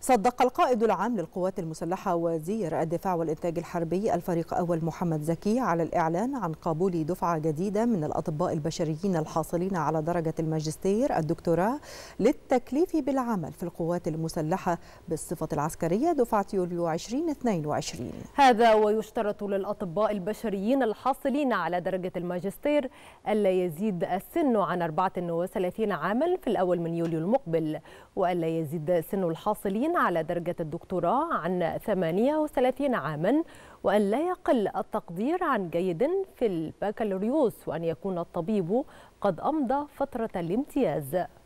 صدق القائد العام للقوات المسلحة وزير الدفاع والإنتاج الحربي الفريق أول محمد زكي على الإعلان عن قبول دفعة جديدة من الأطباء البشريين الحاصلين على درجة الماجستير الدكتوراه للتكليف بالعمل في القوات المسلحة بالصفة العسكرية دفعة يوليو 2022 هذا ويشترط للأطباء البشريين الحاصلين على درجة الماجستير ألا يزيد السن عن 34 عاما في الأول من يوليو المقبل وألا يزيد سن الحاصلين الحاليين على درجة الدكتوراه عن 38 عاما وأن لا يقل التقدير عن جيد في البكالوريوس وأن يكون الطبيب قد أمضى فترة الامتياز